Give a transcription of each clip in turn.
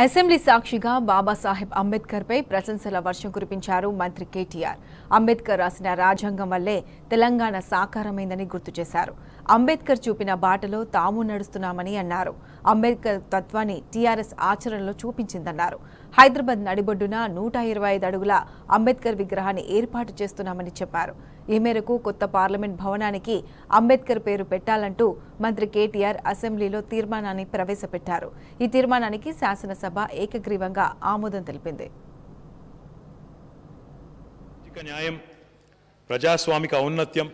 assembly సాక్షిగా బాబాసాహెబ్ పై ప్రశంసల వర్షం కురిపించారు మంత్రి కేటీఆర్ అంబేద్కర్ రాసిన రాజ్యాంగం వల్లే తెలంగాణ సాకారమైందని గుర్తు చేశారు అంబేద్కర్ చూపిన బాటలో తాము నడుస్తున్నామని అన్నారు అంబేద్కర్ తత్వాన్ని టీఆర్ఎస్ ఆచరణలో చూపించిందన్నారు హైదరాబాద్ నడిబొడ్డున నూట ఇరవై ఐదు అడుగుల అంబేద్కర్ విగ్రహాన్ని ఏర్పాటు చేస్తున్నామని చెప్పారు ఈ మేరకు కొత్త పార్లమెంట్ భవనానికి అంబేద్కర్ పేరు పెట్టాలంటూ మంత్రి కేటీఆర్ అసెంబ్లీలో తీర్మానాన్ని ప్రవేశపెట్టారు ఈ తీర్మానానికి శాసనసభ ఏకగ్రీవంగా ఆమోదం తెలిపింది న్యాయం ప్రజాస్వామిక ఔన్నత్యం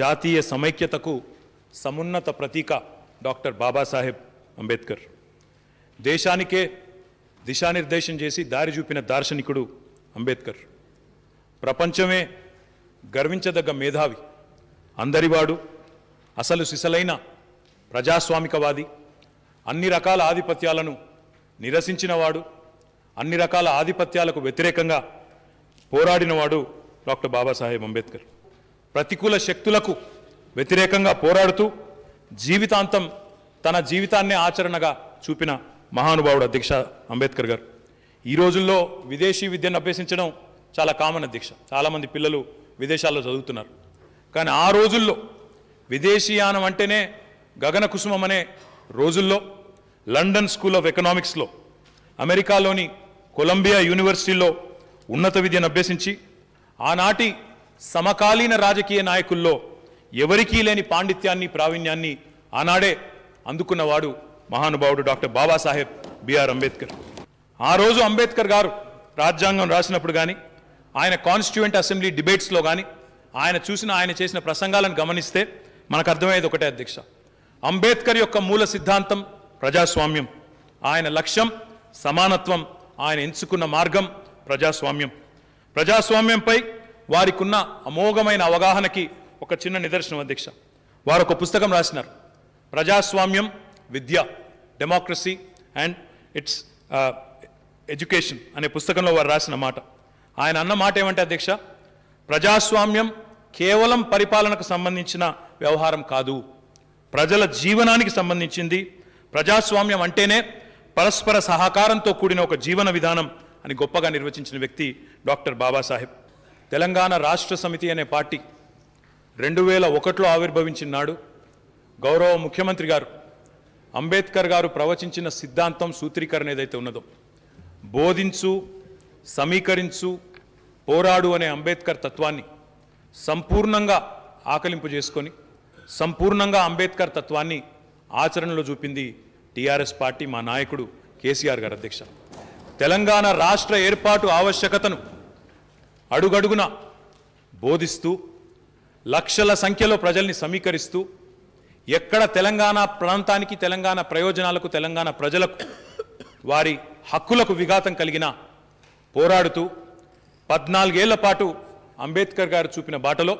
జాతీయ సమైక్యతకు సమున్నత ప్రతీక డాక్టర్ బాబాసాహెబ్ అంబేద్కర్ దేశానికే దిశానిర్దేశం చేసి దారి చూపిన దార్శనికుడు అంబేద్కర్ ప్రపంచమే గర్వించదగ్గ మేధావి అందరివాడు అసలు సిసలైన ప్రజాస్వామికవాది అన్ని రకాల ఆధిపత్యాలను నిరసించినవాడు అన్ని రకాల ఆధిపత్యాలకు వ్యతిరేకంగా పోరాడినవాడు డాక్టర్ బాబాసాహెబ్ అంబేద్కర్ ప్రతికూల శక్తులకు వ్యతిరేకంగా పోరాడుతూ జీవితాంతం తన జీవితాన్నే ఆచరణగా చూపిన మహానుభావుడు అధ్యక్ష అంబేద్కర్ గారు ఈ రోజుల్లో విదేశీ విద్యను అభ్యసించడం చాలా కామన్ అధ్యక్ష చాలామంది పిల్లలు విదేశాల్లో చదువుతున్నారు కానీ ఆ రోజుల్లో విదేశీయానం అంటేనే గగన కుసుమం అనే రోజుల్లో లండన్ స్కూల్ ఆఫ్ ఎకనామిక్స్లో అమెరికాలోని కొలంబియా యూనివర్సిటీలో ఉన్నత విద్యను అభ్యసించి ఆనాటి సమకాలీన రాజకీయ నాయకుల్లో ఎవరికీ లేని పాండిత్యాన్ని ప్రావీణ్యాన్ని ఆనాడే అందుకున్నవాడు మహానుభావుడు డాక్టర్ బాబాసాహెబ్ బిఆర్ అంబేద్కర్ ఆ రోజు అంబేద్కర్ గారు రాజ్యాంగం రాసినప్పుడు కానీ ఆయన కాన్స్టిట్యూంట్ అసెంబ్లీ డిబేట్స్లో కానీ ఆయన చూసిన ఆయన చేసిన ప్రసంగాలను గమనిస్తే మనకు అర్థమయ్యేది ఒకటే అధ్యక్ష అంబేద్కర్ యొక్క మూల సిద్ధాంతం ప్రజాస్వామ్యం ఆయన లక్ష్యం సమానత్వం ఆయన ఎంచుకున్న మార్గం ప్రజాస్వామ్యం ప్రజాస్వామ్యంపై వారికి ఉన్న అమోఘమైన అవగాహనకి ఒక చిన్న నిదర్శనం అధ్యక్ష వారు ఒక పుస్తకం రాసినారు ప్రజాస్వామ్యం విద్య డెమోక్రసీ అండ్ ఇట్స్ ఎడ్యుకేషన్ అనే పుస్తకంలో వారు రాసిన మాట ఆయన అన్న మాట ఏమంటే అధ్యక్ష ప్రజాస్వామ్యం కేవలం పరిపాలనకు సంబంధించిన వ్యవహారం కాదు ప్రజల జీవనానికి సంబంధించింది ప్రజాస్వామ్యం అంటేనే పరస్పర సహకారంతో కూడిన ఒక జీవన విధానం అని గొప్పగా నిర్వచించిన వ్యక్తి డాక్టర్ బాబాసాహెబ్ తెలంగాణ రాష్ట్ర సమితి అనే పార్టీ రెండు వేల ఒకటిలో ఆవిర్భవించిన నాడు గౌరవ ముఖ్యమంత్రి గారు అంబేద్కర్ గారు ప్రవచించిన సిద్ధాంతం సూత్రీకరణ ఏదైతే ఉన్నదో బోధించు సమీకరించు పోరాడు అనే అంబేద్కర్ తత్వాన్ని సంపూర్ణంగా ఆకలింపు చేసుకొని సంపూర్ణంగా అంబేద్కర్ తత్వాన్ని ఆచరణలో చూపింది టీఆర్ఎస్ పార్టీ మా నాయకుడు కేసీఆర్ గారు అధ్యక్ష తెలంగాణ రాష్ట్ర ఏర్పాటు ఆవశ్యకతను అడుగడుగున బోధిస్తూ లక్షల సంఖ్యలో ప్రజల్ని సమీకరిస్తూ ఎక్కడ తెలంగాణ ప్రాంతానికి తెలంగాణ ప్రయోజనాలకు తెలంగాణ ప్రజలకు వారి హక్కులకు విఘాతం కలిగిన పోరాడుతూ పద్నాలుగేళ్ల పాటు అంబేద్కర్ గారు చూపిన బాటలో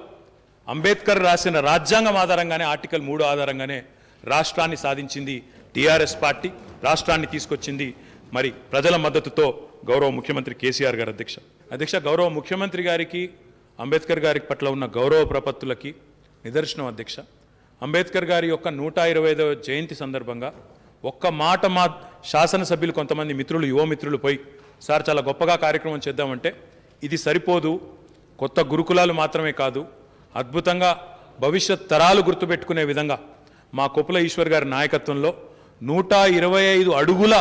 అంబేద్కర్ రాసిన రాజ్యాంగం ఆధారంగానే ఆర్టికల్ మూడు ఆధారంగానే రాష్ట్రాన్ని సాధించింది టీఆర్ఎస్ పార్టీ రాష్ట్రాన్ని తీసుకొచ్చింది మరి ప్రజల మద్దతుతో గౌరవ ముఖ్యమంత్రి కేసీఆర్ గారు అధ్యక్ష అధ్యక్ష గౌరవ ముఖ్యమంత్రి గారికి అంబేద్కర్ గారి పట్ల ఉన్న గౌరవ ప్రపత్తులకి నిదర్శనం అధ్యక్ష అంబేద్కర్ గారి యొక్క నూట ఇరవై జయంతి సందర్భంగా ఒక్క మాట మా శాసనసభ్యులు కొంతమంది మిత్రులు యువ మిత్రులు పోయి సార్ చాలా గొప్పగా కార్యక్రమం చేద్దామంటే ఇది సరిపోదు కొత్త గురుకులాలు మాత్రమే కాదు అద్భుతంగా భవిష్యత్ తరాలు గుర్తుపెట్టుకునే విధంగా మా కొప్పుల ఈశ్వర్ గారి నాయకత్వంలో నూట ఇరవై ఐదు అడుగుల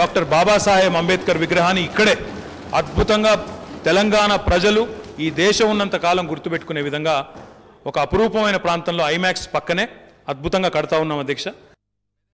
డాక్టర్ బాబాసాహెబ్ అంబేద్కర్ విగ్రహాన్ని ఇక్కడే అద్భుతంగా తెలంగాణ ప్రజలు ఈ దేశం ఉన్నంత కాలం గుర్తుపెట్టుకునే విధంగా ఒక అపురూపమైన ప్రాంతంలో ఐమాక్స్ పక్కనే అద్భుతంగా కడతా ఉన్నాం అధ్యక్ష